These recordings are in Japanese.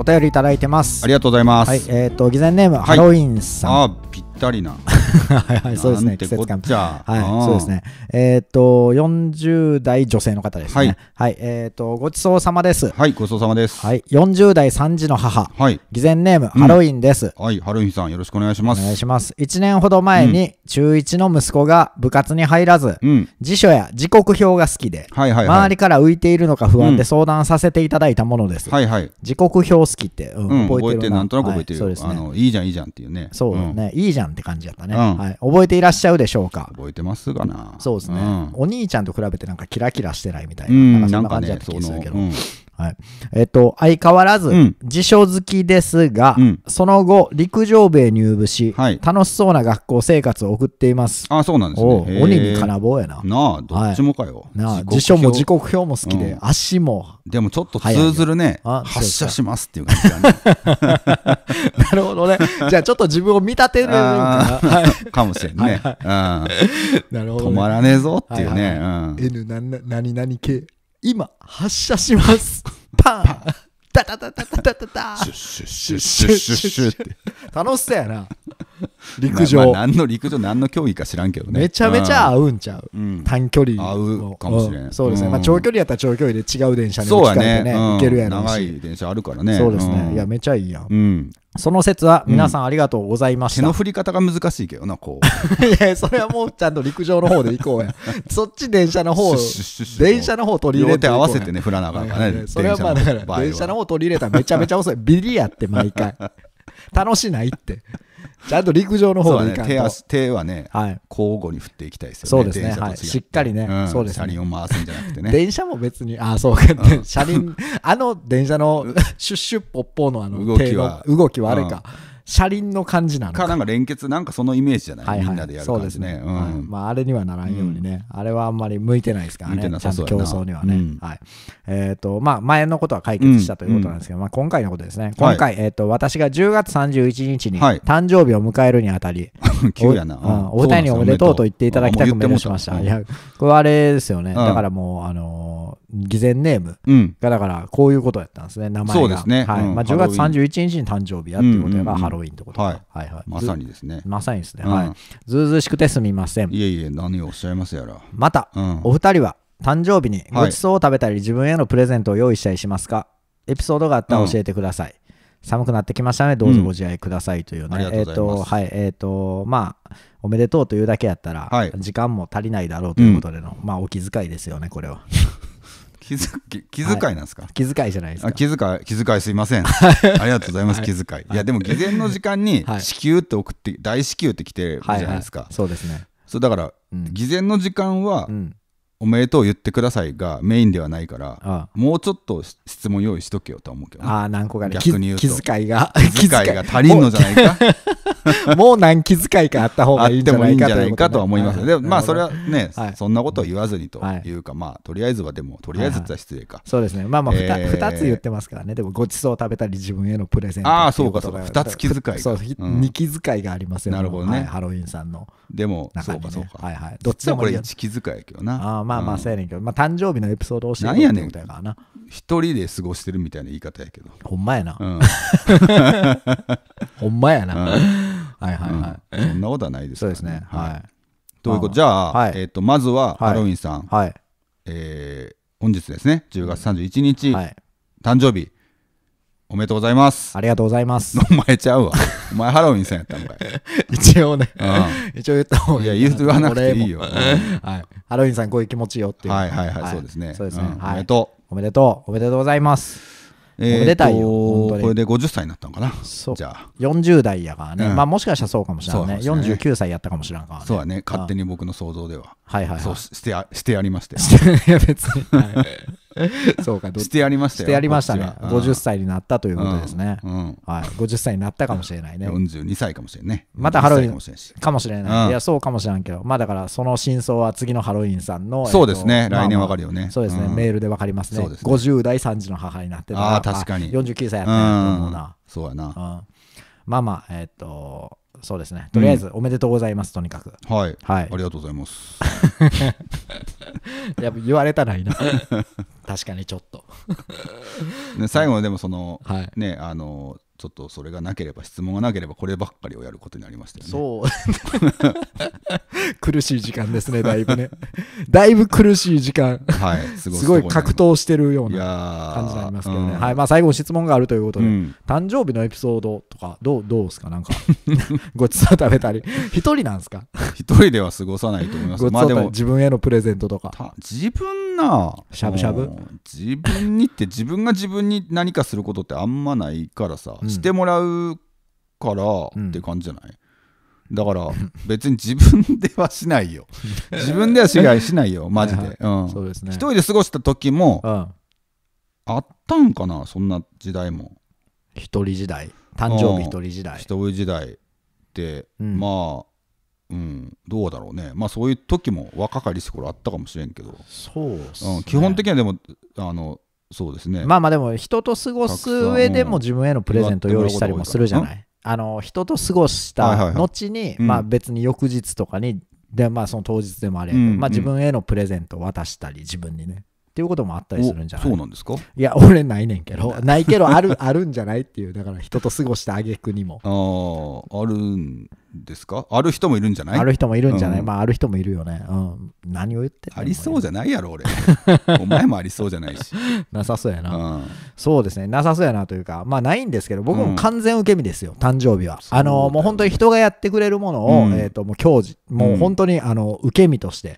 お便りいただいてます。ありがとうございます。はい、えっ、ー、と、偽善ネーム、ハロウィンさん。あぴったりな。はいはい、そうですね。季節感。はい、そうですね。えっ、ー、と、40代女性の方ですね。はい。はい、えっ、ー、と、ごちそうさまです。はい、ごちそうさまです。はい、40代3児の母。はい。偽善ネーム、ハロウィンです、うん、はい、ハロウィンさん、よろしくお願いします。お願いします。1年ほど前に、中1の息子が部活に入らず、うん、辞書や時刻表が好きで、はいはい、はい、周りから浮いているのか不安で相談させていただいたものです。うん、はいはい。時刻表好きって、うん、覚えてるな。覚えて、なんとなく覚えてる。はい、そうですね。あのいいじゃん、いいじゃんっていうね。そうね、いいじゃんって感じだったね。はい、覚えていらっしゃるでしょうか覚えてますがなそうですね、うん、お兄ちゃんと比べてなんかキラキラしてないみたいな,、なんかそんな感じだった気するけど、ね、はい。えっ、と、相変わらず、うん、辞書好きですが、うん、その後、陸上部へ入部し、はい、楽しそうな学校生活を送っています。あ、そうなんですね。鬼に金棒やな。なあ、どっちもかよ。はい、なあ、辞書も時刻表も好きで、うん、足も。でもちょっと通ずるね、発射しますっていう感じだね。なるほどね。じゃあちょっと自分を見立てるかかもしれんね。はい止まらねえぞっていうね。はいはいはい、N 何々系。今発射します パンタタタタタタタシュ楽しそうやな陸上、まあ、何の陸上何の競技か知らんけどねめちゃめちゃ合うんちゃう、うん、短距離合うかもしれん、うん、そうですね、まあ、長距離やったら長距離で違う電車に置きてねね、行けるやろし長い電車あるからねそうですね、いやめちゃいいやんその説は皆さんありがとうございました。うん、手の振り方が難しいけどな、こう。いや、それはもうちゃんと陸上の方で行こうや。そっち電車の方、電車の方取り入れて。合わせてね、振らなあかんからね。それはまあだから、電車の方取り入れたらめちゃめちゃ遅い。ビリやって毎回。楽しないって。ちゃんと陸上の方でいかと、ね、手手はね、はい、交互に振っていきたいですよね。そうですね。はい、しっかりね、うん、そうです、ね、車輪を回すんじゃなくてね。電車も別に、あ、そうか、う 車輪、あの電車のシュッシュッポッポーのあの動きは、動きはあれか。うん車輪の感じなのか。かなんか連結、なんかそのイメージじゃない、はいはい、みんなでやる感じね。ねうんはい、まあ、あれにはならんようにね、うん、あれはあんまり向いてないですからね、ちゃんと競争にはね。うん、はいえーとまあ、前のことは解決したということなんですけど、まあ、今回のことですね、今回、はい、えーと、私が10月31日に誕生日を迎えるにあたり、急やな、お二人におめでとうと言っていただきたくメールしました。いや、これあれですよね、だからもう、あのー偽善ネームがだからこういうことやったんですね、名前が。そうですね。はい、うん、まあ10月31日に誕生日やっていうことやからハロウィンってことはい、はいはい。まさにですね。まさにですね。はい。ずうずうしくてすみません。いえいえ、何をおっしゃいますやら。また、お二人は誕生日にごちそうを食べたり自分へのプレゼントを用意したりしますか、エピソードがあったら教えてください。寒くなってきましたの、ね、で、どうぞご自愛くださいというね、うん、えっ、ー、と、はい、えっ、ー、と、まあ、おめでとうというだけやったら、はい、時間も足りないだろうということでの、うん、まあ、お気遣いですよね、これは。気づき気遣いなんですか、はい、気遣いじゃないですか気遣い気遣いすいません ありがとうございます、気遣い、いやでも偽善の時間に至急って送って、大至急って来てるじゃないですか、はいはい、そうですねそうだから、うん、偽善の時間は、うんおめでとう言ってくださいがメインではないからもうちょっと質問用意しとけよとは思うけど、ね、ああ何個かね逆に言うと気遣いが気遣いが足りんのじゃないか もう何気遣いかあった方がいいんじゃないかとは思いますでもまあそれはね、そんなことを言わずにというか、まあとりあえずはでもとりあえずって失礼か、そうですねまあまあ 2,、2つ言ってますからねでもごちそう食べたり自分へのプレゼントああそうかそうか2つ気遣いそう、2気遣いがありますよねなるほどね、ハロウィンさんのでもそうかそうかはいはいどっちでもこれ1気遣いやけどなあまあまあそうやねんけど、まあ誕生日のエピソードを教えてやねんたいなな一人で過ごしてるみたいな言い方やけどほんまやな、ほんまやな、はいはいはい、そんなことはないです、ね、そうですねはいということじゃあ、はい、えー、とまずはハロウィンさん、はい、えー、本日ですね10月31日、はい、誕生日おめでとうございますありがとうございますお前ちゃうわ お前ハロウィンさんやったんかい 一応ね、うん、一応言った方がいいいや言わなくていいよ、はい、ハロウィンさんこういう気持ちよっていう、はいはいはい、はい、そうですねそうですね、うん、おめでとうおめでとうおめでとうございますえー、出たいよこれで50歳になったのかなそうじゃあ40代やからね、うん、まあもしかしたらそうかもしれないねね49歳やったかもしれんからねそうやね勝手に僕の想像でははいはい、はい、そうしてやしてやりまして いや別に、は い そうか、してやりましたしてやりましたね。50歳になったということですね。はい、50歳になったかもしれないね。42歳かもしれないね。またハロウィンかもしれない。いや、そうかもしれんけど、まあだからその真相は次のハロウィンさんの。そうですね、来年わかるよね。そうですね、メールでわかりますね。50代3児の母になってああ確かに。49歳やったんと思うな。そうやな。まあまあ、えっと、そうですねとりあえずおめでとうございます、とにかくはい、はい、ありがとうございます やっぱ言われたらいいな 確かにちょっと、ね、最後でもその、はい、ねあのちょっとそれがなければ質問がなければこればっかりをやることになりましたよね。そう 苦しい時間ですねだいぶね だいぶ苦しい時間、はい、すごい格闘してるような感じになりますけどね、うん、はいまあ、最後質問があるということで、うん、誕生日のエピソードとかどうどうですかなんかごちそう食べたり一人なんですか一人では過ごさないと思いますまあでも自分へのプレゼントとか自分なしゃぶしゃぶ自分にって自分が自分に何かすることってあんまないからさしてもらうからって感じじゃない、うん、だから 別に自分ではしないよ自分では支配しないよ マジで、うんね、一人で過ごした時も、うん、あったんかなそんな時代も一人時代誕生日一人時代一人時代って、まあうん、どうだろうね、まあ、そういう時も若かりし頃あったかもしれんけどそう、ね、うん、基本的にはでもあのそうですねまあまあでも人と過ごす上でも自分へのプレゼント用意したりもするじゃない。あの人と過ごした後に、まあ、別に翌日とかにで、まあ、その当日でもあれ、まあ、自分へのプレゼントを渡したり自分にねっていうこともあったりするんじゃないそうなんですかいや俺ないねんけど ないけどあるあるんじゃないっていうだから人と過ごしたげくにもあああるんですかある人もいるんじゃないある人もいるんじゃない、うん、まあある人もいるよね。うん。何を言ってありそうじゃないやろ、俺。お前もありそうじゃないし。なさそうやな、うん、そうですね。なさそうやなというか、まあないんですけど、僕も完全受け身ですよ、誕生日は。あの、もう本当に人がやってくれるものを、うん、えっ、ー、と、もう教授、もう本当に、あの、受け身として、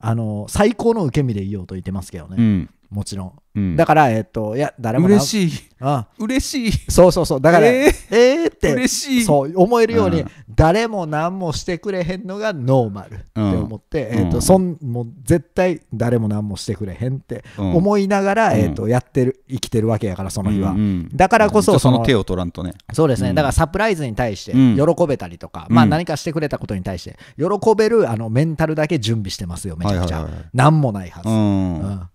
あの、最高の受け身でいようと言ってますけどね。もちろん、うん、だからえっ、ー、といや誰も嬉しいあ嬉しいそうそうそうだからえー、えー、って嬉しいそう思えるように、うん、誰も何もしてくれへんのがノーマルって思って、うん、えーとそんもう絶対誰も何もしてくれへんって思いながら、えーと、やってる生きてるわけやからその日は、うんうん、だからこそその手を取らんとねそうですね、だからサプライズに対して喜べたりとか、まあ何かしてくれたことに対して喜べるあのメンタルだけ準備してますよめちゃくちゃ、はいはいはい、何もないはず、うん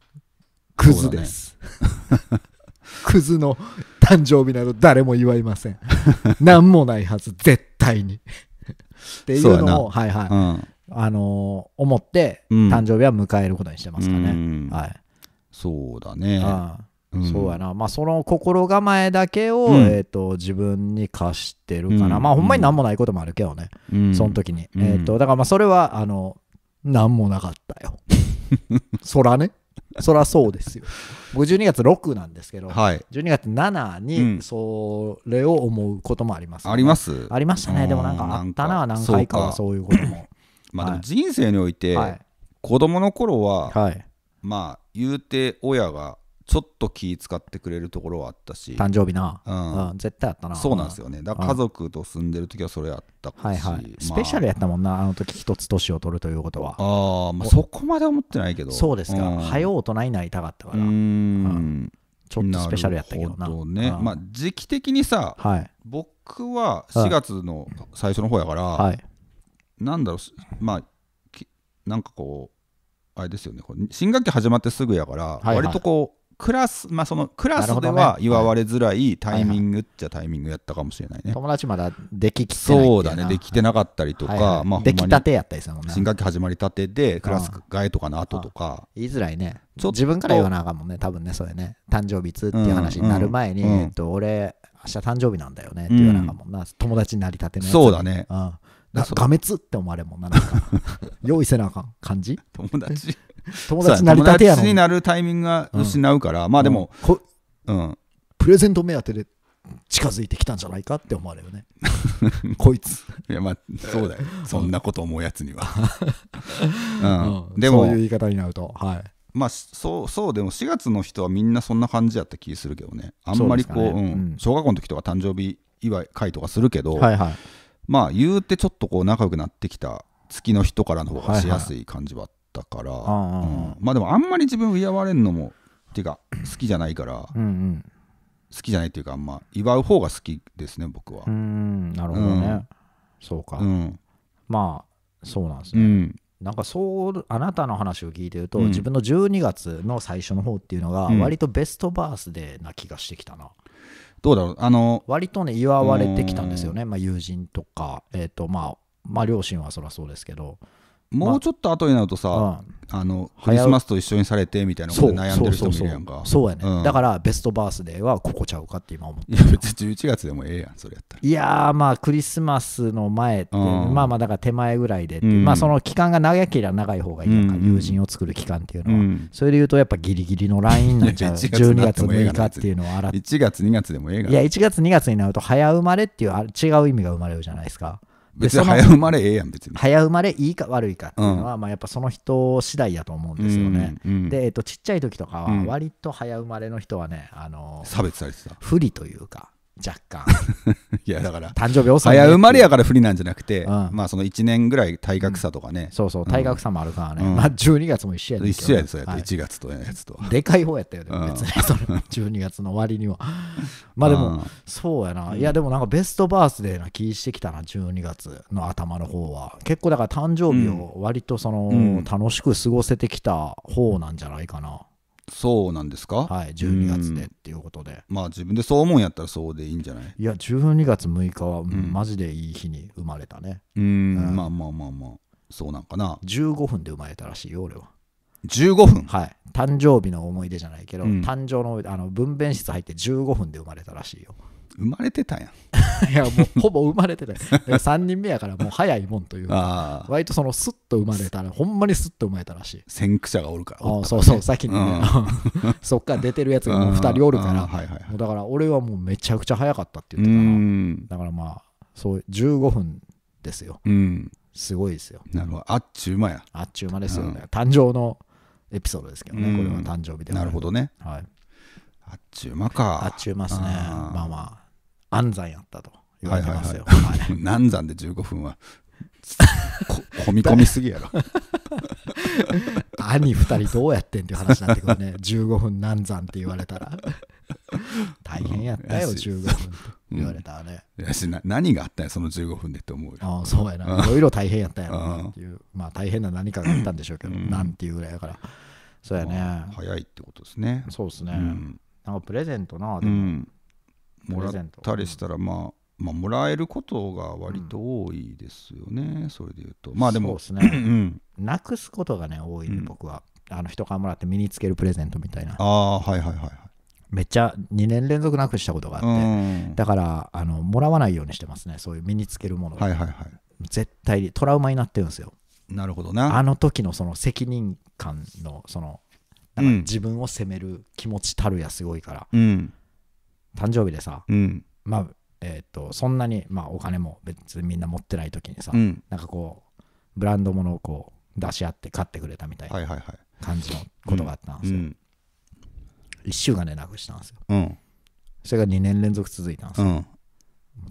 クズです、ね、クズの誕生日など誰も祝いません 何もないはず絶対にっていうのをはいはい、うん、あのー、思って誕生日は迎えることにしてますかね、うん、はいそうだねああ、うん、そうやなまあその心構えだけを、えーと、自分に課してるから、まあほんまに何もないこともあるけどね、その時に、えーと、とだからまあそれはあの何もなかったよ そらねそらそうですよ僕12月6なんですけど、はい、12月7にそれを思うこともあります、ねうん、ありますありましたねでもなんかあったな何回かはそういうことも まあでも人生において、子供の頃は、はい、まあ言うて親がちょっと気使ってくれるところはあったし誕生日な、うんうん絶対あったなそうなんですよねだから家族と住んでる時はそれあったし、はいはいスペシャルやったもんなあの時一つ年を取るということはああ、まあ、そこまで思ってないけどそうですか、うん、早う大人になりたかったからうん、うんちょっとスペシャルやったけどな。なね、うん、まあ、時期的にさ、はい、僕は4月の最初の方やから、はい、なんだろう、まあ、なんかこう、あれですよね、こ新学期始まってすぐやから、はいはい、割とこう、クラス、まあ、そのクラスでは祝われづらいタイミングっちゃタイミングやったかもしれないね。友達まだでききてないそうだね、できてなかったりとか、はいはいまあ、できたてやったりするもんね。新学期始まりたてで、クラス替えとかの後とか。言いづらいね。ちょ自分から言わなあかんもんね、多分ね、それね。誕生日いつっていう話になる前に、うんうん、えっと、俺、明日誕生日なんだよねって言わなあかんもんな、うん、友達になりたてのやつそうだね。うんがめつって思われるもんな、なんか。用意せなあかん感じ友達 友達になりたてや友達になるタイミングが失うから、うん、まあでも、うん、プレゼント目当てで近づいてきたんじゃないかって思われるね こいついやまあそうだよそんなこと思うやつには うん、うん、でもそういう言い方になるとはいまあそうそうでも4月の人はみんなそんな感じやった気するけどねあんまりこう、ねうん、小学校の時とか誕生日祝い会とかするけど、はいはい、まあ言うてちょっとこう仲良くなってきた月の人からの方がしやすい感じはあっったからまあでもあんまり自分を祝われるのもっていうか好きじゃないからうん、うん好きじゃないっていうか、まあ、祝う方が好きですね僕はうんなるほどね、うん、そうか、うん、まあそうなんですね、うん、なんかそうあなたの話を聞いてると、自分の12月の最初の方っていうのが割とベストバースデーな気がしてきたな、どうだろうあの割とね祝われてきたんですよね、まあ、友人とかえっ、ー、とまあまあ両親はそりゃそうですけどもうちょっと後になるとさ、まあ、あのクリスマスと一緒にされてみたいなことで悩んでる人もいるやんかそうやね、うん、だからベストバースデーはここちゃうかって今思っていや別に11月でもええやんそれやったらいやまあクリスマスの前って、うん、まあまあだから手前ぐらいで、うん、まあその期間が長ければ長い方がいいんか、友人を作る期間っていうのは、それでいうとやっぱギリギリのラインなんちゃ12月6日っていうのは洗って1月2月でもええがいや1月2月になると早生まれっていう違う意味が生まれるじゃないですか別に早生まれええやん別に早生まれいいか悪いかっていうのは、うん、まあ、やっぱその人次第やと思うんですよね、うんうん、で、えっと、ちっちゃい時とかは割と早生まれの人はね、あの差別されてた不利というか若干 いやだから誕生日遅い、早生まれやから不利なんじゃなくて、うん、まあその1年ぐらい体格差とかね、うん、そうそう体格差もあるからね、うん、まあ12月も一試合で一試合でそうやって、はい、1月とやつとでかい方やったよでも別に、その12月の終わりにはまあでも、そうやないやでもなんかベストバースデーな気してきたな12月の頭の方は結構だから誕生日を割とその、楽しく過ごせてきた方なんじゃないかな、そうなんですかはい12月でっていうことで、まあ自分でそう思うんやったらそうでいいんじゃないいや12月6日は、うんマジでいい日に生まれたねうんうんまあまあまあまあそうなんかな15分で生まれたらしいよ俺は15分はい誕生日の思い出じゃないけど、うん誕生のあの分娩室入って15分で生まれたらしいよ生まれてたやん いやもうほぼ生まれてた3 人目やからもう早いもんというか割とそのスッと生まれたらほんまにスッと生まれたらしい先駆者がおるからお、ね、そうそう先にね、うん、そっから出てるやつがもう2人おるから、はいはい、だから俺はもうめちゃくちゃ早かったって言ってたらだからまあそう15分ですよ、うん、すごいですよなるほどあっちゅうまやあっちゅうまですよね、うん、誕生のエピソードですけどねこれは誕生日でなるほどねはいあっちゅうまかあっちゅうますねまあまあ安産やったと言われてますよ。山 で15分は 込み込みすぎやろ兄2人どうやってんっていう話になってくるね15分難産って言われたら大変やったよ、15分って言われたらね、うん、やし何があったんやその15分でって思うよああそうやないろいろ大変やったんやろなっていうまあ大変な何かがあったんでしょうけど、うん、ていうぐらいだからそうやね早いってことですねそうですね、うん、なんかプレゼントなでも、もらったりしたら、まあ、まあ、もらえることが割と多いですよね、うん、それでいうと。まあでも、そうですねうん、なくすことがね、多いね、僕は。あの人からもらって身につけるプレゼントみたいな。ああ、はいはいはい。めっちゃ2年連続なくしたことがあって、うん、だからあのもらわないようにしてますねそういう身につけるものはいはいはい絶対にトラウマになってるんですよなるほどなあの時のその責任感のそのなんか自分を責める気持ちたるやすごいから、うん、誕生日でさ、うん、まあえーと、そんなに、まあ、お金も別にみんな持ってない時にさ、うん、なんかこうブランドものをこう出し合って買ってくれたみたいな感じのことがあったんですよ、うん、1週間でなくしたんですよ、うん、それが2年連続続いたんですよ、うん、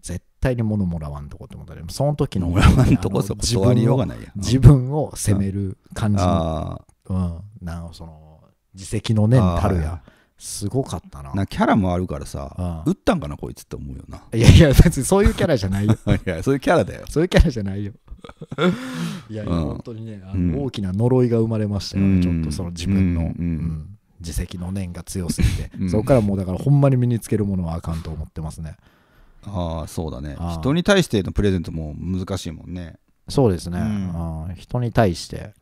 絶対に物もらわんとこと思ったけどその時のもらと自分を責める感じの、うん、なんその自責の念たるや、すごかったななキャラもあるからさ、うん、打ったんかなこいつって思うよないやいや別にそういうキャラじゃないよ いやそういうキャラだよそういうキャラじゃないよ いや、うん、本当にねあの、大きな呪いが生まれましたよね、うん、ちょっとその自分の、うんうん自責の念が強すぎて、うん、そこからもうだからほんまに身につけるものはあかんと思ってますねああそうだね人に対してのプレゼントも難しいもんねそうですね、うん人に対して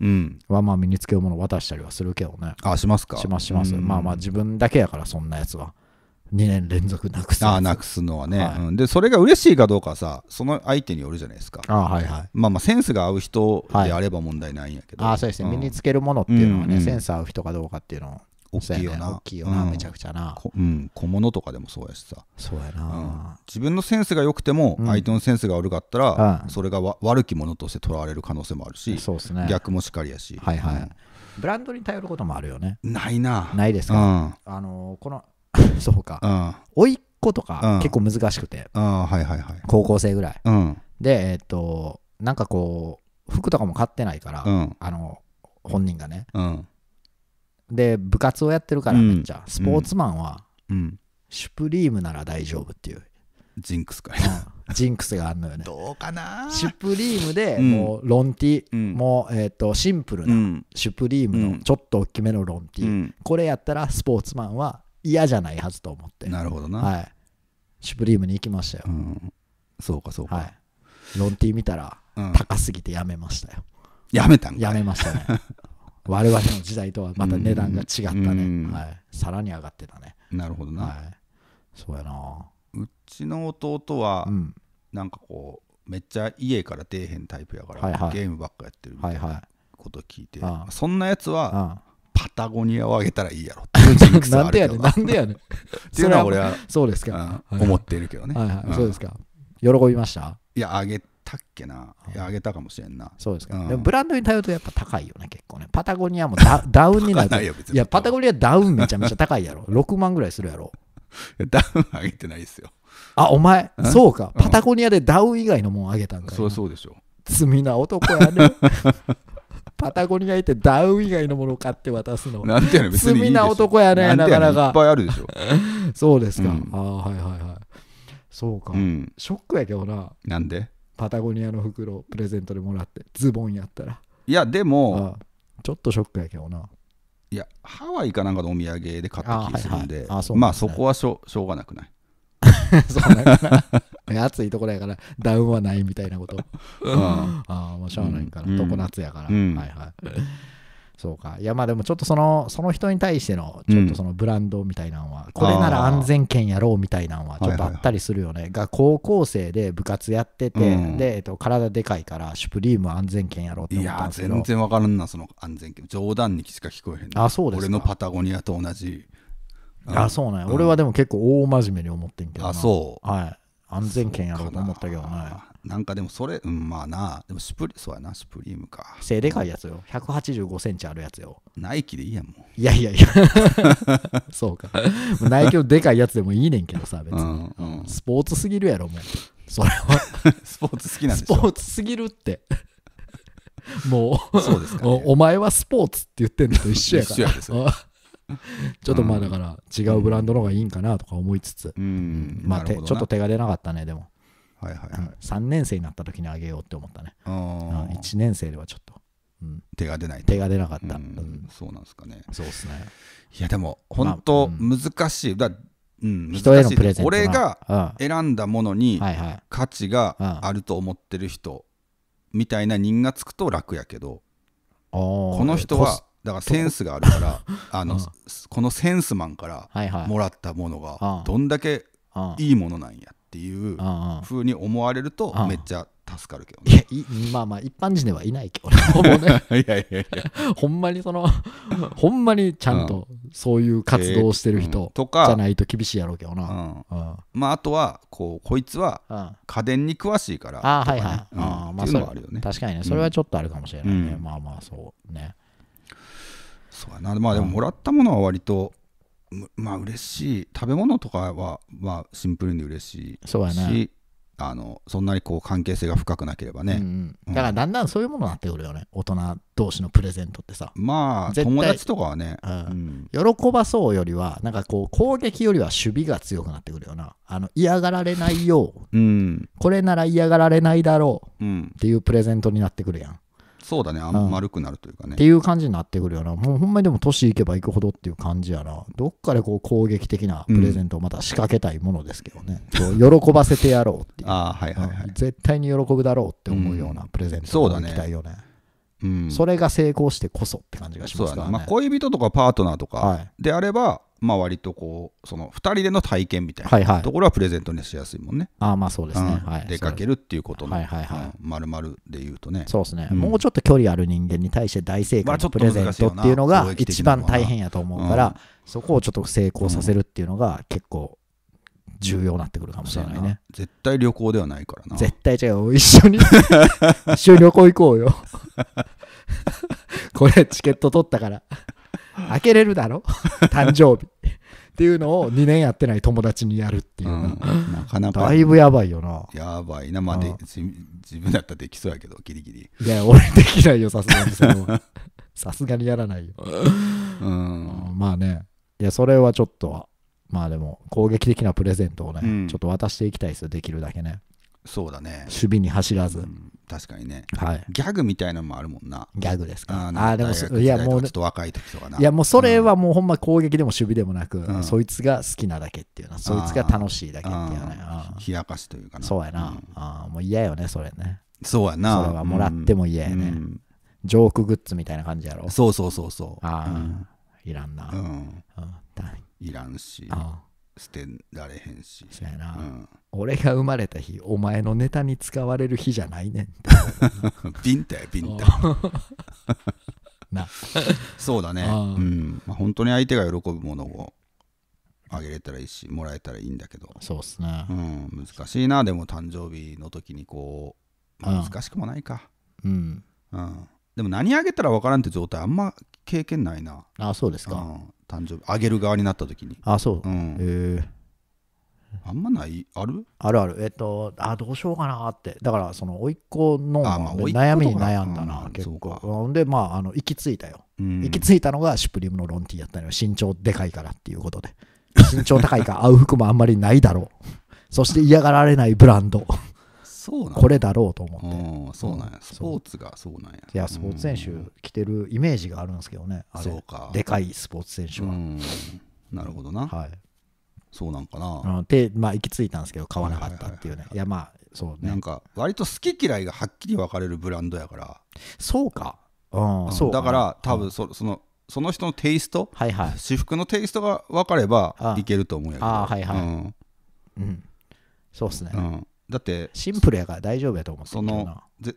うん。はまあ身につけるものを渡したりはするけどねあ、しますかしますします、うんまあまあ自分だけやからそんなやつは2年連続なくすああ、なくすのはね、はいうんで、それが嬉しいかどうかはさ、その相手によるじゃないですか。あはいはいまあまあ、センスが合う人であれば問題ないんやけど。ああそうですね、身につけるものっていうのはね、うんセンス合う人かどうかっていうの大きいよな、ね、大きいよな、うん、めちゃくちゃな、うん、小物とかでもそうやしさそうやな、うん、自分のセンスが良くても相手のセンスが悪かったら、それが悪きものとして捉われる可能性もあるしそうす、ね、逆もしかりやし、はいはいブランドに頼ることもあるよねないなないですか、あのー、この そうか、うん、いっ子とか、結構難しくて、はいはいはい、高校生ぐらい、でえっ、となんかこう服とかも買ってないから、あの本人がね、うん、で部活をやってるからめっちゃ、うん、スポーツマンは、うん、シュプリームなら大丈夫っていうジンクスかジンクスがあるのよねどうかなシュプリームでもうロンティ、うん、もうえっ、とシンプルなシュプリームのちょっと大きめのロンティ、これやったらスポーツマンは嫌じゃないはずと思ってなるほどな、はい、シュプリームに行きましたよ、そうかそうか、はい、ロンティ見たら高すぎてやめましたよ、やめたんかやめましたね 我々の時代とはまた値段が違ったね、はい、さらに上がってたねなるほどな、はい、そうやなうちの弟は、うん、なんかこうめっちゃ家から出えへんタイプやから、はいはい、ゲームばっかやってるみたいなこと聞いて、はいはい、そんなやつは、パタゴニアをあげたらいいやろってなんでやねんなんでやねんっていうのは俺はそうですか、うんはい、思ってるけどね、はいはい、うん、そうですか喜びましたいやあげたっけな、あげたかもしれんな。そうですか、うん、でもブランドに頼るとやっぱ高いよね、結構ね。パタゴニアもダ ダウンになるないよ別に。いや、パタゴニアダウンめちゃめちゃ高いやろ。6 万ぐらいするやろ。やダウンあげてないですよ。あ、お前、そうか、パタゴニアでダウン以外のもんあげたんか。そうそうでしょ。罪な男やね。パタゴニア行ってダウン以外のものを買って渡すの。なんていうの別に罪な男やね、なかなか。いっぱいあるでしょ。そうですか。うん、あはいはいはい。そうか、うん、ショックやけどな。なんでパタゴニアの袋プレゼントでもらってズボンやったらいやでもああちょっとショックやけどないやハワイかなんかのお土産で買った気するんであはいはいまあそこはしょしょうがなくない そうなな 暑いところやからダウンはないみたいなことああもうしゃあないから、うん常夏やから、うんはいはいそうか。いや、まあでもちょっとその、その人に対しての、ちょっとそのブランドみたいなのは、うん、これなら安全圏やろうみたいなのは、ちょっとあったりするよね。が、高校生で部活やってて、うん、で、えっと、体でかいから、シュプリーム安全圏やろうって思ったんですけど。いや、全然わからんな、その安全圏。冗談にしか聞こえへん、ね、あ、そうです俺のパタゴニアと同じ。あ、そうなんうん。俺はでも結構大真面目に思ってんけどあ、そう。はい。安全圏やろうと思ったけどね。なんかでもそれ、うん、まあな、でもスプリ、そうやな、スプリームか。背でかいやつよ。185センチあるやつよ。ナイキでいいやん、もう。いやいやいや そうか。ナイキのでかいやつでもいいねんけどさ、別に。うんうん、スポーツすぎるやろ、もう。それは。スポーツ好きなんでしょスポーツすぎるって。もう、そうですか、ね、お前はスポーツって言ってんのと一緒やから。一緒や ちょっとまあだから違うブランドの方がいいんかなとか思いつつ、うんまあ、ちょっと手が出なかったねでもはいはいはい、3年生になった時にあげようって思ったね、うん、1年生ではちょっと、うん、手が出ない手が出なかった、うん、そうなんですかねそうっすねいやでも本当難しい、まあ、だうん、人へのプレゼント俺が選んだものに価値があると思ってる人みたいな人がつくと楽やけど、この人はだからセンスがあるから あの、このセンスマンからもらったものがどんだけいいものなんやっっていうふうに思われるとめっちゃ助かるけど、ね、いやまあまあ一般人ではいないけど ほぼねいやいやいや ほんまにそのほんまにちゃんとそういう活動をしてる人じゃないと厳しいやろうけどな、うんうん、まああとはこうこいつは家電に詳しいからか、ね、あはいはい、うん、まあそれはあるよね確かにねそれはちょっとあるかもしれないね、まあまあそうねそうやなまあでももらったものは割とまあ嬉しい食べ物とかはまあシンプルに嬉しいそうやなしあのそんなにこう関係性が深くなければね、うんうん、だからだんだんそういうものになってくるよね大人同士のプレゼントってさまあ友達とかはね、うんうん、喜ばそうよりはなんかこう攻撃よりは守備が強くなってくるよなあの嫌がられないよう、うん、これなら嫌がられないだろうっていうプレゼントになってくるやんそうだねあん丸くなるというかね、うん、っていう感じになってくるよなもうほんまにでも年いけばいくほどっていう感じやなどっかでこう攻撃的なプレゼントをまた仕掛けたいものですけどね、うん、喜ばせてやろうっていう あ、はいはいはい絶対に喜ぶだろうって思うようなプレゼントをいきたいよね,、うん、それが成功してこそって感じがしますからね、ねまあ、恋人とかパートナーとかであれば、まあ割とこうその2人での体験みたいなところはプレゼントにしやすいもんね。はいはい、ああまあそうですね、うんはい、出かけるっていうことのまるまるで言うとね。そうですね、うん、もうちょっと距離ある人間に対して大成功のプレゼントっていうのが一番大変やと思うから、そこをちょっと成功させるっていうのが結構。重要になってくるかもしれないね、絶対旅行ではないからな絶対違う一緒に 一緒に旅行行こうよ これチケット取ったから開けれるだろ 誕生日。っていうのを2年やってない友達にやるっていうな、うん、なかなかだいぶやばいよなやばいなまあで、自分だったらできそうやけどギリギリいや俺できないよさすがに さすがにやらないよ、うん、まあねいやそれはちょっとまあでも攻撃的なプレゼントをね、うん、ちょっと渡していきたいですよできるだけねそうだね守備に走らず、確かにね、はい、ギャグみたいなのもあるもんなギャグですかああでもいやもうちょっと若い時とかないやもうそれはもうほんま攻撃でも守備でもなく、うん、そいつが好きなだけっていうのはそいつが楽しいだけっていうね冷やかしというかなそうやな、うん、あもう嫌よねそれねそうやなそれはもらっても嫌やね、うん、ジョークグッズみたいな感じやろそうそうそうそうああ、いらんな、うんいらんしああ捨てられへんしそうやな、うん、俺が生まれた日お前のネタに使われる日じゃないねん ビンタやビンタ なそうだねうんまあ、本当に相手が喜ぶものをあげれたらいいしもらえたらいいんだけどそうっすね、うん、難しいなでも誕生日の時にこう、まあ、難しくもないかうん、うん、でも何あげたら分からんって状態あんま経験ないなあそうですか、うん、誕生日あげる側になった時にあそう、うん、えーあんまないあるあるあるえっとあどうしようかなってだからその甥っ子の悩みに悩んだな、うん、結構ほんでまああの行き着いたよ、うん、行き着いたのがシュプリームのロンティーやったのよ身長でかいからっていうことで身長高いから合う服もあんまりないだろうそして嫌がられないブランドそうこれだろうと思ってそうなんや、スポーツがそうなんやいやスポーツ選手着てるイメージがあるんですけどねあれそうかでかいスポーツ選手はなるほどな、はい、そうなんかな、まあ、行き着いたんですけど買わなかったっていうね、いやまあそうねなんか割と好き嫌いがはっきり分かれるブランドやからそうか、うん、だから多分そ,、そのその人のテイスト、はいはい、私服のテイストが分かればいけると思うやけどああはいはい、うんそうっすね、うん、だってシンプルやから大丈夫やと思うそのぜ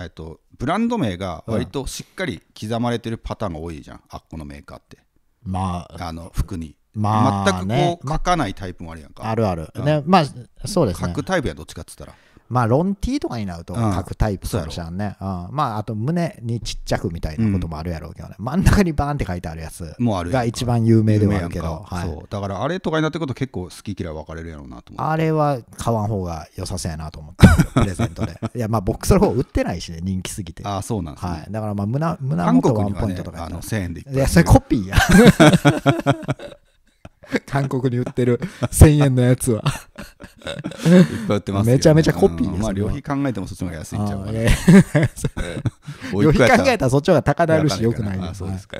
えっとブランド名が割としっかり刻まれてるパターンが多いじゃん、あっこのメーカーってまああの服に、まあ全くこう書かないタイプもあるやんか、あるある、ねまあそうです書くタイプやどっちかっつったらまあ、ロン T とかになると各タイプかもしれんね、うん、うん、まあ、あと胸にちっちゃくみたいなこともあるやろうけどね、うん、真ん中にバーンって書いてあるやつが一番有名ではあるけど、はい、だからあれとかになってくると結構好き嫌い分かれるやろうなと思ってあれは買わん方が良さそうやなと思って プレゼントでいやまあ僕その方売ってないしね人気すぎてあそうなんです、ね、はい、だからまあ胸胸元ワンポイントとか、ね、あの1000円でいっぱいいやそれコピーや 韓国に売ってる1000円のやつは。いっぱい売ってますけどねめちゃめちゃコピーですうんまあ、旅費考えてもそっちの方が安いんちゃうから。旅費考えたらそっちの方が高なるし、よくないですそうですか。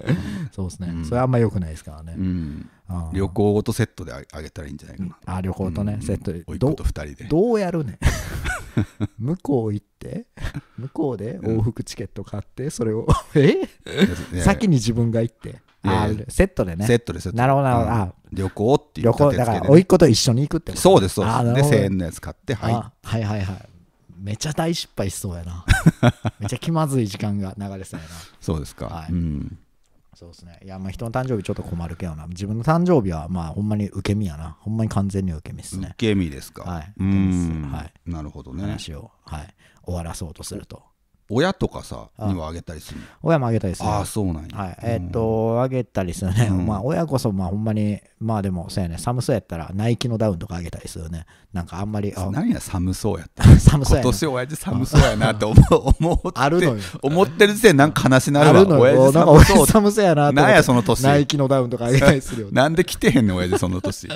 そうですね。それあんまよくないですからね。うん旅行ごとセットであげたらいいんじゃないかな。あ旅行とね、セットで。おいっど子と2人で。どうやるね 向こう行って、向こうで往復チケット買って、それを、え先に自分が行って。セットでね。セットでセットで。なるほど、なるほど。旅行っていう、ね、旅行だから甥っ子と一緒に行くってそうですそうですで1000円のやつ買ってはいはいはいはいめちゃ大失敗しそうやな めちゃ気まずい時間が流れそうやなそうですか、はい、うんそうですねいやまあ人の誕生日ちょっと困るけどな自分の誕生日はまあほんまに受け身やなほんまに完全に受け身ですね受け身ですかはいうん、はい、なるほどね話を、はい、終わらそうとすると親とかさにはあげたりする親もあげたりするああそうなんや、はい、えー、っとあげたりするね、うん、まあ親こそまあほんまにまあでもそうやね寒そうやったらナイキのダウンとかあげたりするねなんかあんまり何や寒そうやった 寒そうや、ね、今年親父寒そうやなって思う あるのよ思ってる時点なんか悲しなるわあるのよなんか寒そうやなってなんやその年 ナイキのダウンとかあげたりするよ、ね、なんで来てへんねん親父その年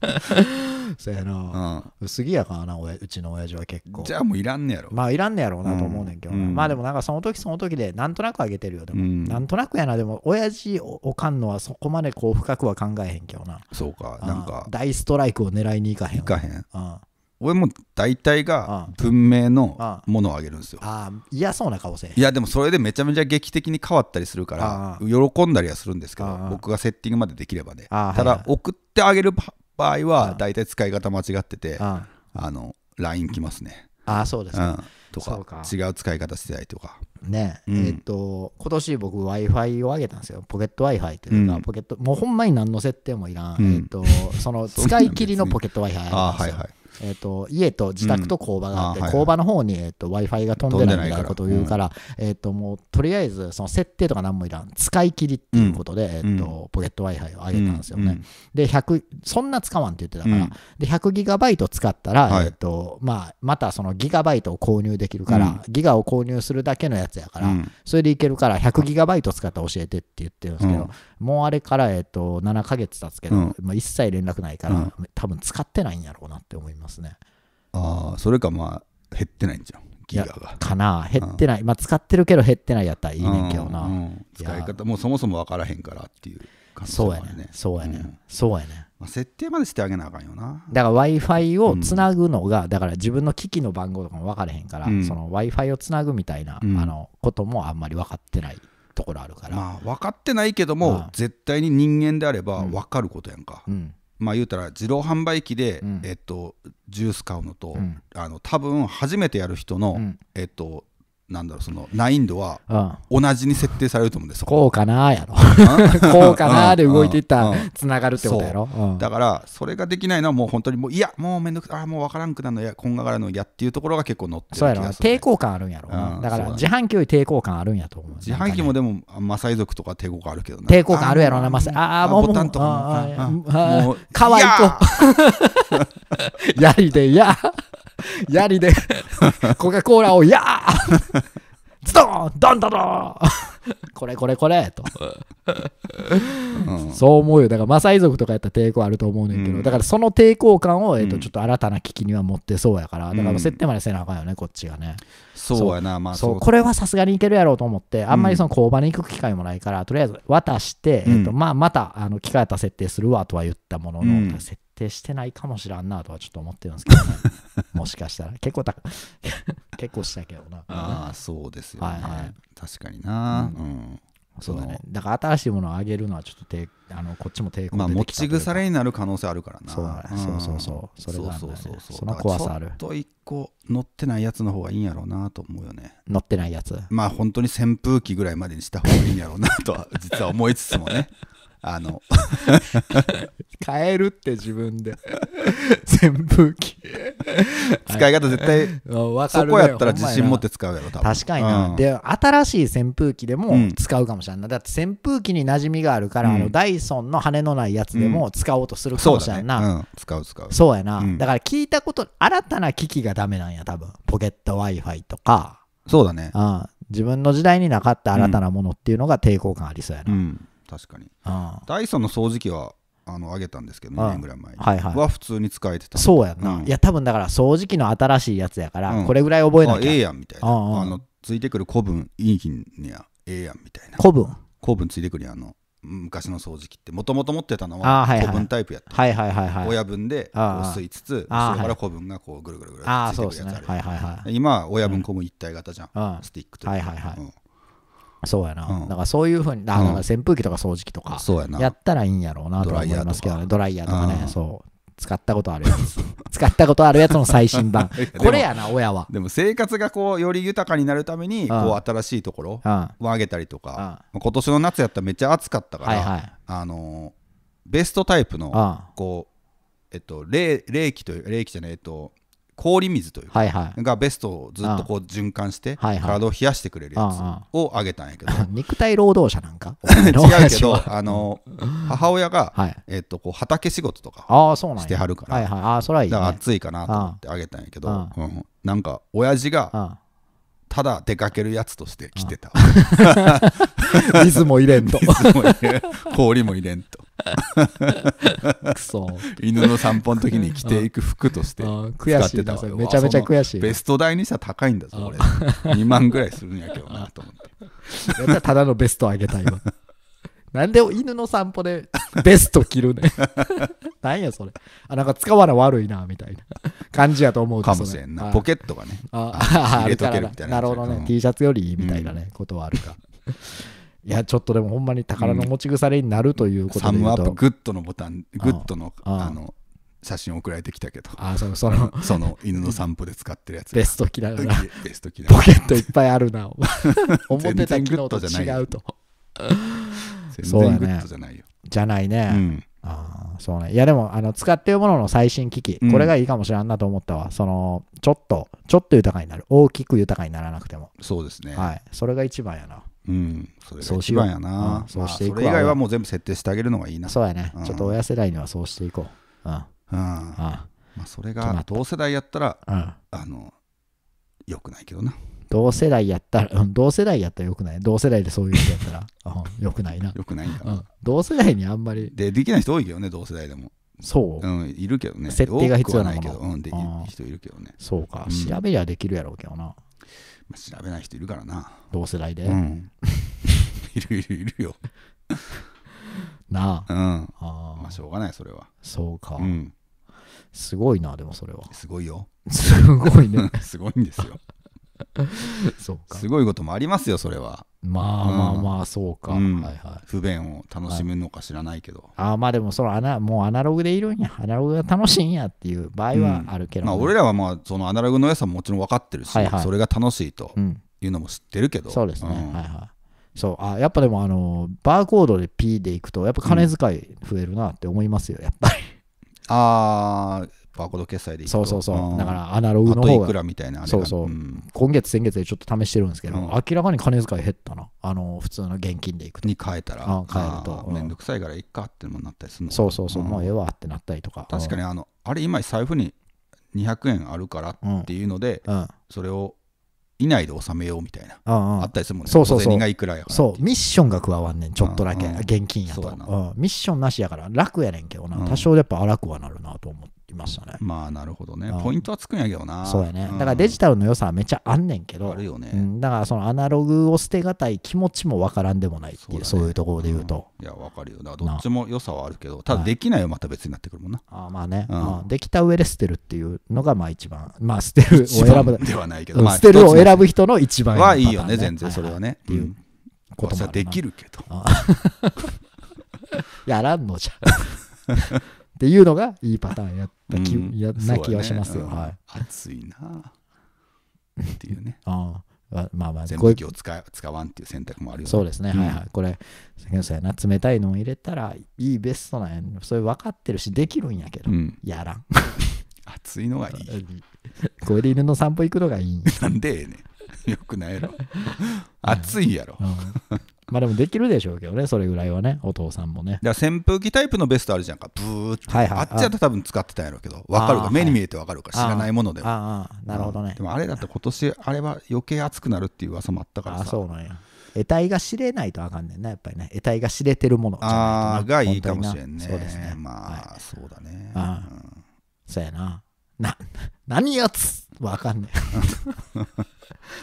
そやな、うん、薄着やからなうちの親父は結構じゃあもういらんねやろまあいらんねやろうなと思うねんけど、うん、まあでもなんかその時その時でなんとなくあげてるよでも、うん、なんとなくやなでも親父おかんのはそこまでこう深くは考えへんけどなそうかなんか大ストライクを狙いに行かへん行かへん、うん俺も大体が文明のものをあげるんですよ。ああ嫌そうな顔せいやでもそれでめちゃめちゃ劇的に変わったりするから喜んだりはするんですけど僕がセッティングまでできればねただ送ってあげる場合は大体使い方間違ってて、あの LINE 来ますね。ああそうです、ねうん、とか違う使い方してないとかね、うん、えっ、ー、と今年僕 w i f i を上げたんですよポケット w i f i というか、うん、ポケットもうほんまに何の設定もいらん、えっ、ー、とその 使い切りのポケット w i f i あ、はいはい、えーと、家と自宅と工場があって、うん、工場の方に、えーと、w i f i が飛んでないみたいなことを言うから、うん、えーと、もうとりあえずその設定とか何もいらん使い切りっていうことで、えーとポケット w i f i を上げたんですよね、で100そんな使わんって言ってたから、で100ギガバイト使ったら、はい、えーとまあ、またそのギガバイトを購入できるから、ギガを購入するだけのやつやから、それでいけるから100ギガバイト使ったら教えてって言ってるんですけど、もうあれから、えー、と7か月経つけど、まあ、一切連絡ないから、多分使ってないんやろうなって思いますますねああそれかまあ減ってないんじゃんギガがかな減ってない、まあ使ってるけど減ってないやったらいいねんけどな、うんうん使い方もうそもそも分からへんからっていう感じそうやねそうやね、ん、そうやねまあ、設定までしてあげなあかんよなだから w i f i をつなぐのが、だから自分の機器の番号とかも分からへんから、うんその w i f i をつなぐみたいな、うんあのこともあんまり分かってないところあるから、まあ分かってないけども、うん絶対に人間であれば分かることやんか、うんまあ言うたら自動販売機で、うんえっとジュース買うのと、うん、あの多分初めてやる人の、うん、えっとなんだろうその難易度は同じに設定されると思うんですこうかなやろ こうかなで動いていったらつながるってことやろ、うん、だからそれができないのはもう本当にもういやもうめんどくさいあもう分からんくなるのやこんがらのやっていうところが結構乗ってるそうやろ抵抗感あるんやろ、うん、だから自販機より抵抗感あるんやと思う、ね、自販機もでもマサイ族とか抵抗感あるけど抵抗感あるやろなマサイああもうボタンとかもうかわいいと やりでや 槍で、コカ・コーラを、やーズドンドンドドンこれこれこれと、うん、そう思うよだからマサイ族とかやったら抵抗あると思うねんけど、うん、だからその抵抗感を、えーと、ちょっと新たな危機には持ってそうやから、だから設定までせなあかんよねこっちがねそうやなまあそうこれはさすがにいけるやろうと思ってあんまりその工場に行く機会もないから、とりあえず渡して、えーとまあ、またあの機会やったら設定するわとは言ったものの、設定してないかもしらんなとはちょっと思ってるんですけど、ね、もしかしたら結構た 結構したけどなああそうですよね、はいはい、確かにな、うん、うん、そうだねだから新しいものをあげるのはちょっとあのこっちも抵抗まあ持ち腐れになる可能性あるからなそうね、うん、そうそうそうそれね、そうそうそうその怖さあるちょっと1個乗ってないやつの方がいいんやろうなと思うよね乗ってないやつまあ本当に扇風機ぐらいまでにした方がいいんやろうなとは実は思いつつもね あの変えるって自分で扇風機使い方絶対、そこやったら自信持って使うやろ多分確かにな、うん、で新しい扇風機でも使うかもしれない、うん、だって扇風機に馴染みがあるから、うん、あのダイソンの羽のないやつでも使おうとするかもしれないな、うね、使う使うそうやな、だから聞いたこと新たな機器がダメなんや多分ポケット w i f i とかそうだね、うん、自分の時代になかった新たなものっていうのが抵抗感ありそうやな、うん確かにダイソンの掃除機はあの上げたんですけど2年ぐらい前に、はいはい、は普通に使えてたそうやな、うん、いや多分だから掃除機の新しいやつやから、うん、これぐらい覚えなきゃええやんみたいな、あのついてくる古文いい日にはええやんみたいな古文古文ついてくるあの昔の掃除機ってもともと持ってたのは古文タイプやった、はいはいはいはい、親分で吸いつつそれから古文がこうぐるぐるぐるついてくるやつある、ねはいはいはい、今は親分古文一体型じゃん、スティックというか、はいはいはいそうやな、うん、だからそういうふうに、あ、う扇風機とか掃除機とか、やったらいいんやろうなと思いますけどね、ドライヤーとかね、うん、そう。使ったことあるやつ 使ったことあるやつの最新版 これやな親はでも生活がこうより豊かになるためにこう新しいところをあげたりとか、うん、今年の夏やったらめっちゃ暑かったから、はいはい、あのベストタイプのこうえっと冷冷気という冷気じゃないえっと氷水というか、はいはい、がベストをずっとこう循環して、体を冷やしてくれるやつをあげたんやけど、肉体労働者なんか 違うけど あの母親が、えー、とこう畑仕事とかしてはるからはいはい、あそれ暑いかなと思ってあげたんやけど、うん、なんか親父が、ただ出かけるやつとして来てた水も入れんと氷も入れんとく そ犬の散歩の時に着ていく服として使ってたわ悔めちゃめちゃ悔しいベスト代にしたら高いんだぞ俺2万ぐらいするんやけどなと思ってやったただのベストあげたいわなんで犬の散歩でベスト着るねん なんやそれ。あ、なんか使わな悪いな、みたいな感じやと思うかもしれんな。ポケットがね。ああ、入れとけるみたいな。なるほどね、うん。T シャツよりいいみたいなね、うん、ことはあるか。いやちょっとでもほんまに宝の持ち腐れになるということで、うん、サムアップグッドのボタングッドのあの写真送られてきたけどあそのその その犬の散歩で使ってるやつベストキラーベストキラーポケットいっぱいあるな 思ってた機能と違うとそうだね。じゃないよ、ね、じゃないね、うん、あそうねいやでもあの使ってるものの最新機器、これがいいかもしれんなと思ったわそのちょっとちょっと豊かになる大きく豊かにならなくてもそうですねはいそれが一番やなうん、それ一番やな、うそうしう、それ以外はもう全部設定してあげるのがいいなそうやね、うん、ちょっと親世代にはそうしていこううん、うんまあ、それが同世代やったら、うん、あのよくないけどな同世代やったら、うん、同世代やったらよくない同世代でそういう人やったら、うん、よくないなよくないんだな、うん、同世代にあんまりでできない人多いけどね同世代でもそう、うん、いるけどね設定が必要ないけど、うん、できる人いるけどねそうか、調べりゃできるやろうけどなまあ、調べない人いるからな同世代で、うん、いるいるいるよなあ,、うん、あまあしょうがないそれはそうか、うん、すごいなでもそれはすごいよ すごいね すごいんですよ そうかすごいこともありますよそれはまあまあまあそうか、うんはいはい、不便を楽しむのか知らないけど、ああまあでもそのアナもうアナログでいるんやアナログが楽しいんやっていう場合はあるけど、ねうん、まあ、俺らはまあそのアナログの良さももちろん分かってるし、はいはい、それが楽しいというのも知ってるけど、うん、そうですね、はいはいそうあやっぱでもあのバーコードで P でいくとやっぱ金遣い増えるなって思いますよ、やっぱりああバーコード決済でいいそうそうそうだからアナログの方がいくらみたいなそうそう、うん、今月先月でちょっと試してるんですけど、うん、明らかに金遣い減ったなあの普通の現金でいくとに変えたら変えると面倒、うん、くさいからいっかってもなったりするのそうそうそう、もうええわってなったりとか確かにあのあれ今財布に200円あるからっていうので、それを以内で収めようみたいな、うんうん、あったりするもんねそうそうそうがいくらやそうミッションが加わんねんちょっとだけ、うんうん、現金やと、うん、ミッションなしやから楽やねんけどな、多少やっぱ荒くはなるなと思って。ましたね。まあなるほどね、うんポイントはつくんやけどなそうやね。だからデジタルの良さはめっちゃあんねんけど、あるよねうんだからそのアナログを捨てがたい気持ちもわからんでもないっていう、そう,、そういうところで言うと。いやわかるよなどっちも良さはあるけどただできないはまた別になってくるもんな、ああまあね、うんうんできた上で捨てるっていうのがまあ一番、まあ捨てるを選ぶ、ではないけど、うん捨てるを選ぶ人の一番はいいよね全然それはね、いはいはいっていうことあさできるけどあ やらんのじゃ っていうのがいいパターンやった気、うん、やな気がしますよ。ねはい、熱いなっていうね。ああまあまあ、全部気を使使わんっていう選択もあるよね。そうですね、はいはい。これ、先生やな、冷たいのを入れたらいいベストなんや、ね、それ分かってるし、できるんやけど、やらん。暑 いのがいい。で犬の散歩行くのがいい。なんでええね よくないやろ暑 いやろ、まあでもできるでしょうけどねそれぐらいはねお父さんもねだから扇風機タイプのベストあるじゃんかブーって、はいはい、あっちだった多分使ってたんやろうけど分かるか目に見えて分かるか知らないものでもああなるほどね、でもあれだって今年あれは余計暑くなるっていう噂もあったからさあそうなんや得体が知れないとあかんねんな、やっぱりね得体が知れてるものああがいいかもしれんねそうですねまあ、はい、そうだねあ、うん、そうやなな 何やつわかんねえ。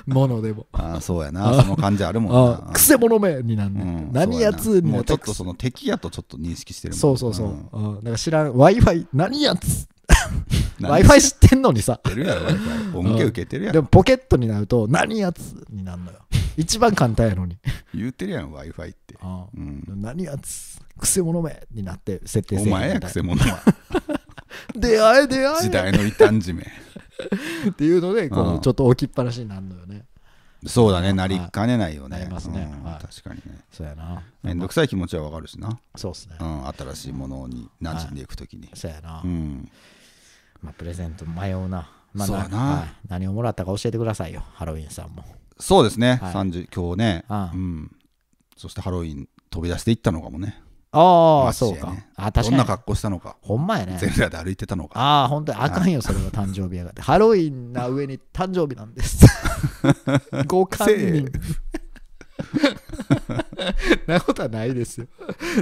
ものでも。ああ、そうやな。その感じあるもんな。くせ者めになんね、うん、何やつにもうちょっとその敵やとちょっと認識してるもんそうそうそう。うん、なんか知らん、Wi-Fi、何やつ Wi-Fi 知ってんのにさ。てるやろ、Wi-Fi。恩恵受けてるやろ、でもポケットになると、何やつになんのよ。一番簡単やのに。言うてるやん、Wi-Fi って。ああうん、何やつ、くせ者めになって設定せお前や、くせ者は。出会え出会え。時代の異端じめ。っていうのでこうちょっと置きっぱなしになるのよね。そうだね、なりかねないよね。ますね、確かにね。そうやな。面倒くさい気持ちはわかるしな。そうっすね。うん、新しいものに馴染んでいくときに。そうやな。うん。まあ、プレゼント迷うな。まあ、そう何をもらったか教えてくださいよ、ハロウィンさんも。そうですね、はい、今日ね、うん。そしてハロウィン飛び出していったのかもね。ああ、そうか。あ確かに。どんな格好したのか。ほんまやね。全裸で歩いてたのか。ああ、本当にあかんよ、それは誕生日やがって。ハロウィンな上に誕生日なんです。ご堪忍。なことはないですよ。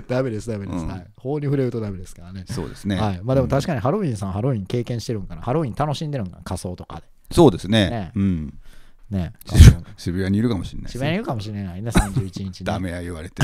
ダメです、ダメです、うん、はい。法に触れるとダメですからね。そうですね。はい、まあでも確かにハロウィンさん、ハロウィン経験してるんかな。ハロウィン楽しんでるんかな、仮装とかで。そうですね。ねうん。ね渋谷にいるかもしれない、ね、渋谷にいるかもしれないね、31日ね。ダメや言われて。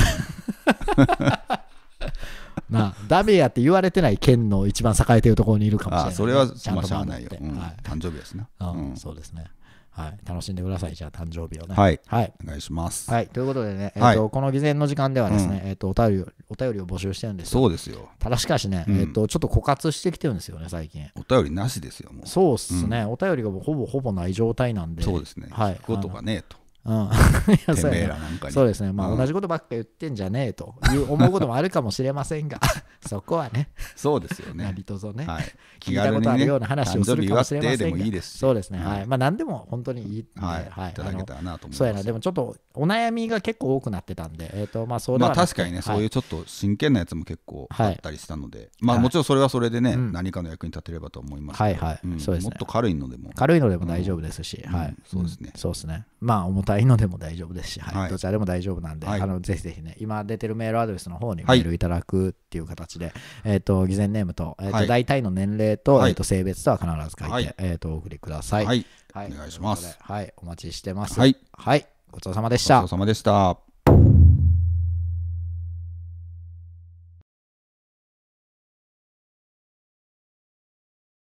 なダメやって言われてない県の一番栄えてるところにいるかもしれない、ね、それはちゃんとしゃあないよ、うんはい、誕生日ですね、うんそうですねはい、楽しんでください、じゃあ、誕生日をね。はい、はい、お願いします。はい、ということでね、えーと、はい、この偽善の時間ではですね、うん、えーとお便り、お便りを募集してるんですそうですよ。ただしかしね、うん、えーと、ちょっと枯渇してきてるんですよね、最近。お便りなしですよ、もう。そうっすね、うん、お便りがほぼほぼない状態なんで、そうですね、はい、とかねと。うん、んそうですね、まあ、同じことばっか言ってんじゃねえという思うこともあるかもしれませんが そこはねそうですよね何とぞね、はい、気軽に、ね、聞いたことあるような話をするかもしれませんがいいですそうですね、はい、まあ何でも本当にいいはい、はい、いただけたらなと思いますそうやなでもちょっとお悩みが結構多くなってたんで、えーとまあそうでまあ、確かにね、はい、そういうちょっと真剣なやつも結構あったりしたので、まあもちろんそれはそれでね、何かの役に立てればと思いますけど、はいはい、そうですもっと軽いのでも軽いのでも大丈夫ですし、はい、そうですねそうですねまあ表たいのでも大丈夫ですし、はい、どちらでも大丈夫なんで、あのぜひぜひね、今出てるメールアドレスの方にメールいただくっていう形で、えっ、と、偽善ネームと、えーと大体の年齢と,、えー、と性別とは必ず書いて、えっ、と、お送りください。はい、お願いします。はい、お待ちしてます。はい、ごちそうさまでした。ごちそうさまでした。